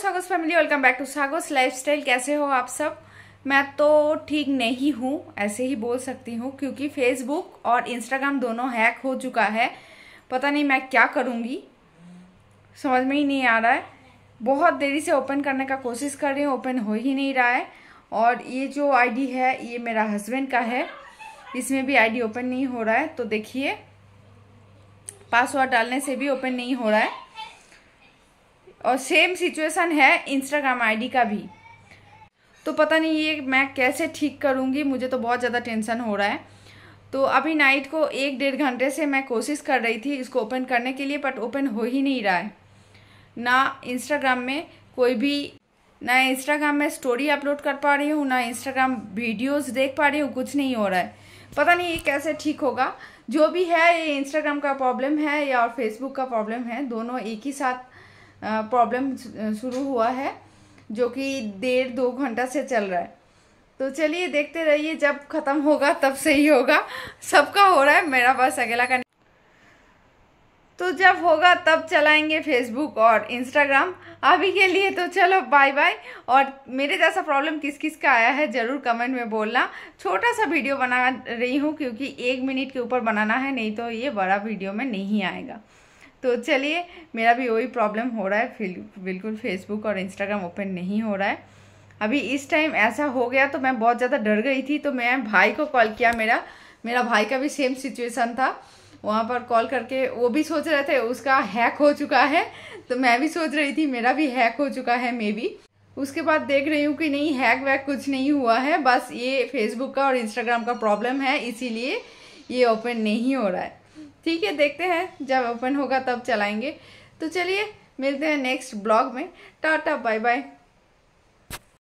सागोस family welcome back to सागोस lifestyle कैसे हो आप सब मैं तो ठीक नहीं हूँ ऐसे ही बोल सकती हूँ क्योंकि फेसबुक और इंस्टाग्राम दोनों हैक हो चुका है पता नहीं मैं क्या करूँगी समझ में ही नहीं आ रहा है बहुत देरी से ओपन करने का कोशिश कर रही हूँ ओपन हो ही नहीं रहा है और ये जो आईडी है ये मेरा हस्बैंड का है इसमें भी आईडी ओपन नहीं हो रहा है तो देखिए पासवर्ड डालने से भी ओपन नहीं हो रहा है और सेम सिचुएशन है इंस्टाग्राम आईडी का भी तो पता नहीं ये मैं कैसे ठीक करूँगी मुझे तो बहुत ज़्यादा टेंशन हो रहा है तो अभी नाइट को एक डेढ़ घंटे से मैं कोशिश कर रही थी इसको ओपन करने के लिए बट ओपन हो ही नहीं रहा है ना इंस्टाग्राम में कोई भी ना इंस्टाग्राम में स्टोरी अपलोड कर पा रही हूँ ना इंस्टाग्राम वीडियोस देख पा रही हूँ कुछ नहीं हो रहा है पता नहीं ये कैसे ठीक होगा जो भी है ये इंस्टाग्राम का प्रॉब्लम है या और फेसबुक का प्रॉब्लम है दोनों एक ही साथ प्रॉब्लम शुरू हुआ है जो कि डेढ़ दो घंटा से चल रहा है तो चलिए देखते रहिए जब ख़त्म होगा तब से ही होगा सबका हो रहा है मेरा बस अकेला का तो जब होगा तब चलाएंगे फेसबुक और इंस्टाग्राम अभी के लिए तो चलो बाय बाय और मेरे जैसा प्रॉब्लम किस किस का आया है ज़रूर कमेंट में बोलना छोटा सा वीडियो बना रही हूँ क्योंकि एक मिनट के ऊपर बनाना है नहीं तो ये बड़ा वीडियो में नहीं आएगा तो चलिए मेरा भी वही प्रॉब्लम हो रहा है बिल्कुल फेसबुक और इंस्टाग्राम ओपन नहीं हो रहा है अभी इस टाइम ऐसा हो गया तो मैं बहुत ज़्यादा डर गई थी तो मैं भाई को कॉल किया मेरा मेरा भाई का भी सेम सिचुएशन था वहाँ पर कॉल करके वो भी सोच रहे थे उसका हैक हो चुका है तो मैं भी सोच रही थी मेरा भी हैक हो चुका है मे बी उसके बाद देख रही हूँ कि नहीं हैक वैक कुछ नहीं हुआ है बस ये फेसबुक का और इंस्टाग्राम का प्रॉब्लम है इसीलिए ये ओपन नहीं हो रहा है ठीक है देखते हैं जब ओपन होगा तब चलाएंगे तो चलिए मिलते हैं नेक्स्ट ब्लॉग में टाटा बाय बाय